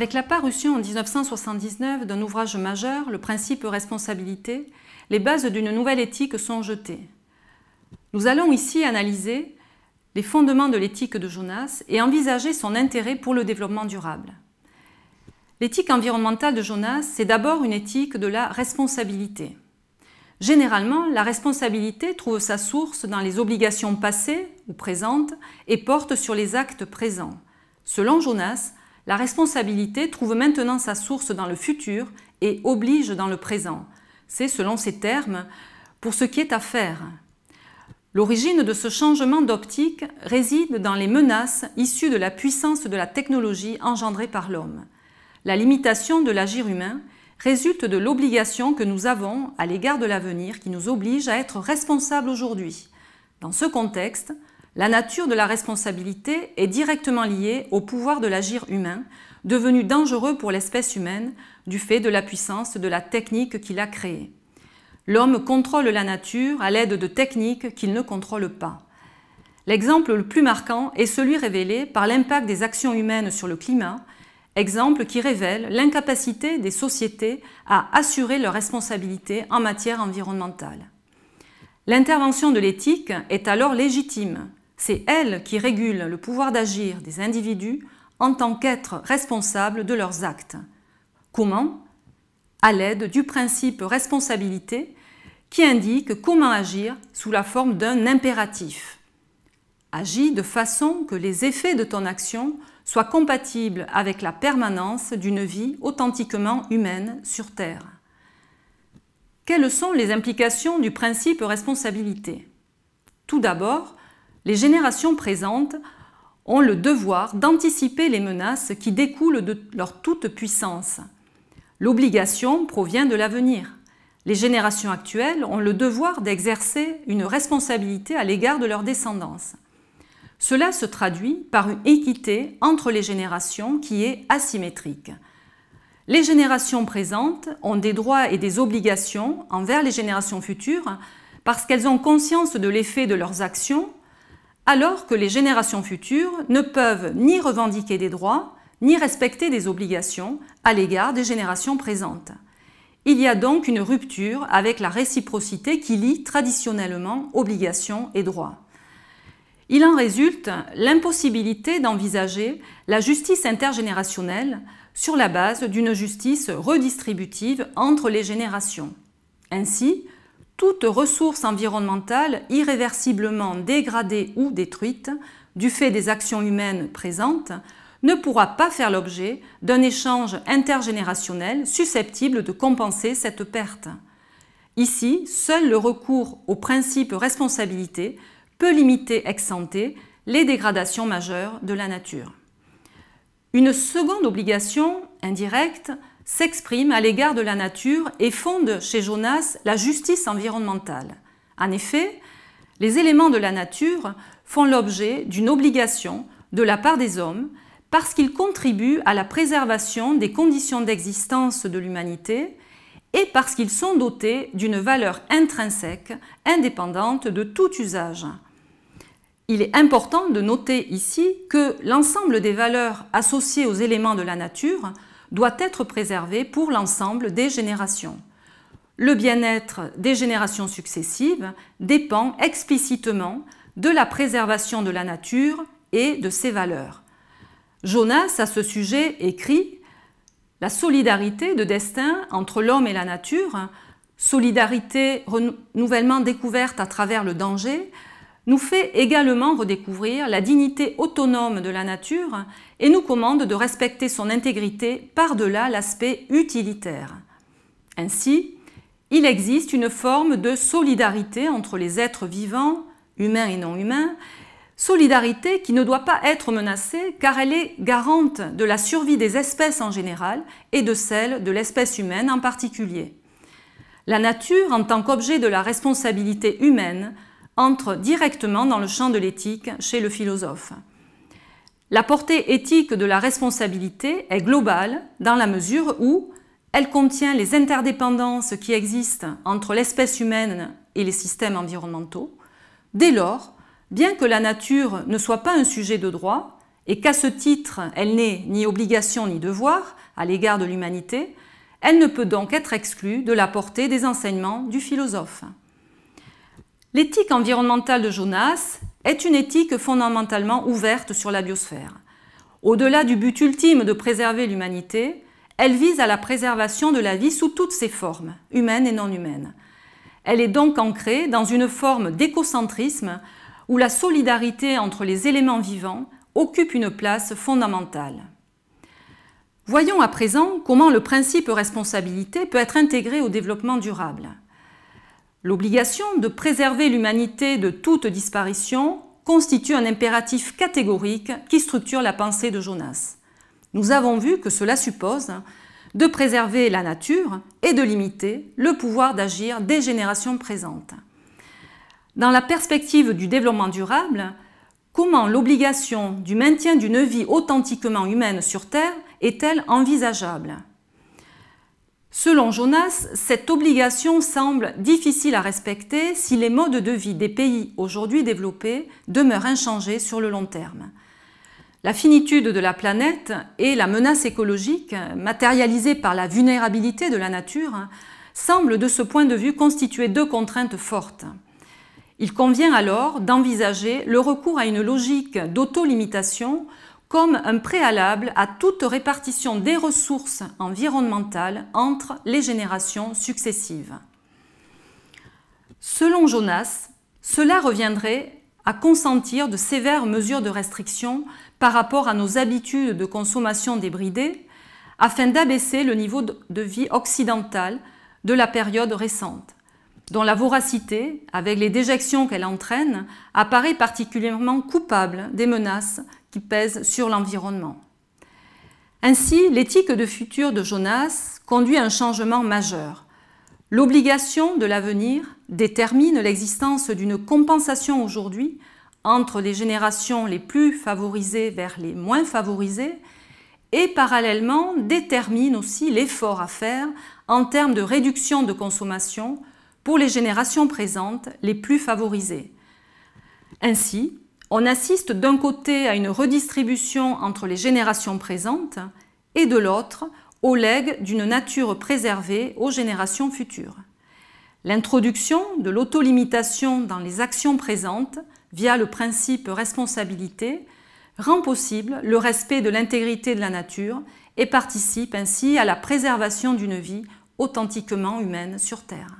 Avec la parution en 1979 d'un ouvrage majeur, le principe responsabilité, les bases d'une nouvelle éthique sont jetées. Nous allons ici analyser les fondements de l'éthique de Jonas et envisager son intérêt pour le développement durable. L'éthique environnementale de Jonas, c'est d'abord une éthique de la responsabilité. Généralement, la responsabilité trouve sa source dans les obligations passées ou présentes et porte sur les actes présents. Selon Jonas, la responsabilité trouve maintenant sa source dans le futur et oblige dans le présent. C'est, selon ces termes, pour ce qui est à faire. L'origine de ce changement d'optique réside dans les menaces issues de la puissance de la technologie engendrée par l'homme. La limitation de l'agir humain résulte de l'obligation que nous avons à l'égard de l'avenir qui nous oblige à être responsables aujourd'hui. Dans ce contexte, la nature de la responsabilité est directement liée au pouvoir de l'agir humain, devenu dangereux pour l'espèce humaine du fait de la puissance de la technique qu'il a créée. L'homme contrôle la nature à l'aide de techniques qu'il ne contrôle pas. L'exemple le plus marquant est celui révélé par l'impact des actions humaines sur le climat, exemple qui révèle l'incapacité des sociétés à assurer leurs responsabilités en matière environnementale. L'intervention de l'éthique est alors légitime c'est elle qui régule le pouvoir d'agir des individus en tant qu'êtres responsables de leurs actes. Comment À l'aide du principe responsabilité qui indique comment agir sous la forme d'un impératif. Agis de façon que les effets de ton action soient compatibles avec la permanence d'une vie authentiquement humaine sur Terre. Quelles sont les implications du principe responsabilité Tout d'abord, les générations présentes ont le devoir d'anticiper les menaces qui découlent de leur toute puissance. L'obligation provient de l'avenir. Les générations actuelles ont le devoir d'exercer une responsabilité à l'égard de leur descendance. Cela se traduit par une équité entre les générations qui est asymétrique. Les générations présentes ont des droits et des obligations envers les générations futures parce qu'elles ont conscience de l'effet de leurs actions alors que les générations futures ne peuvent ni revendiquer des droits, ni respecter des obligations à l'égard des générations présentes. Il y a donc une rupture avec la réciprocité qui lie traditionnellement obligations et droits. Il en résulte l'impossibilité d'envisager la justice intergénérationnelle sur la base d'une justice redistributive entre les générations. Ainsi, toute ressource environnementale irréversiblement dégradée ou détruite du fait des actions humaines présentes ne pourra pas faire l'objet d'un échange intergénérationnel susceptible de compenser cette perte. Ici, seul le recours au principe responsabilité peut limiter ex ante les dégradations majeures de la nature. Une seconde obligation indirecte s'exprime à l'égard de la nature et fonde chez Jonas la justice environnementale. En effet, les éléments de la nature font l'objet d'une obligation de la part des hommes parce qu'ils contribuent à la préservation des conditions d'existence de l'humanité et parce qu'ils sont dotés d'une valeur intrinsèque, indépendante de tout usage. Il est important de noter ici que l'ensemble des valeurs associées aux éléments de la nature doit être préservé pour l'ensemble des générations. Le bien-être des générations successives dépend explicitement de la préservation de la nature et de ses valeurs. Jonas, à ce sujet, écrit La solidarité de destin entre l'homme et la nature, solidarité renouvellement découverte à travers le danger, nous fait également redécouvrir la dignité autonome de la nature et nous commande de respecter son intégrité par-delà l'aspect utilitaire. Ainsi, il existe une forme de solidarité entre les êtres vivants, humains et non humains, solidarité qui ne doit pas être menacée car elle est garante de la survie des espèces en général et de celle de l'espèce humaine en particulier. La nature, en tant qu'objet de la responsabilité humaine, entre directement dans le champ de l'éthique chez le philosophe. La portée éthique de la responsabilité est globale dans la mesure où elle contient les interdépendances qui existent entre l'espèce humaine et les systèmes environnementaux. Dès lors, bien que la nature ne soit pas un sujet de droit, et qu'à ce titre elle n'ait ni obligation ni devoir à l'égard de l'humanité, elle ne peut donc être exclue de la portée des enseignements du philosophe. L'éthique environnementale de Jonas est une éthique fondamentalement ouverte sur la biosphère. Au-delà du but ultime de préserver l'humanité, elle vise à la préservation de la vie sous toutes ses formes, humaines et non humaines. Elle est donc ancrée dans une forme d'écocentrisme où la solidarité entre les éléments vivants occupe une place fondamentale. Voyons à présent comment le principe responsabilité peut être intégré au développement durable. L'obligation de préserver l'humanité de toute disparition constitue un impératif catégorique qui structure la pensée de Jonas. Nous avons vu que cela suppose de préserver la nature et de limiter le pouvoir d'agir des générations présentes. Dans la perspective du développement durable, comment l'obligation du maintien d'une vie authentiquement humaine sur Terre est-elle envisageable Selon Jonas, cette obligation semble difficile à respecter si les modes de vie des pays aujourd'hui développés demeurent inchangés sur le long terme. La finitude de la planète et la menace écologique, matérialisée par la vulnérabilité de la nature, semblent de ce point de vue constituer deux contraintes fortes. Il convient alors d'envisager le recours à une logique d'autolimitation comme un préalable à toute répartition des ressources environnementales entre les générations successives. Selon Jonas, cela reviendrait à consentir de sévères mesures de restriction par rapport à nos habitudes de consommation débridées afin d'abaisser le niveau de vie occidental de la période récente, dont la voracité, avec les déjections qu'elle entraîne, apparaît particulièrement coupable des menaces qui pèsent sur l'environnement. Ainsi, l'éthique de futur de Jonas conduit à un changement majeur. L'obligation de l'avenir détermine l'existence d'une compensation aujourd'hui entre les générations les plus favorisées vers les moins favorisées et parallèlement détermine aussi l'effort à faire en termes de réduction de consommation pour les générations présentes les plus favorisées. Ainsi, on assiste d'un côté à une redistribution entre les générations présentes et de l'autre au legs d'une nature préservée aux générations futures. L'introduction de l'autolimitation dans les actions présentes via le principe responsabilité rend possible le respect de l'intégrité de la nature et participe ainsi à la préservation d'une vie authentiquement humaine sur Terre.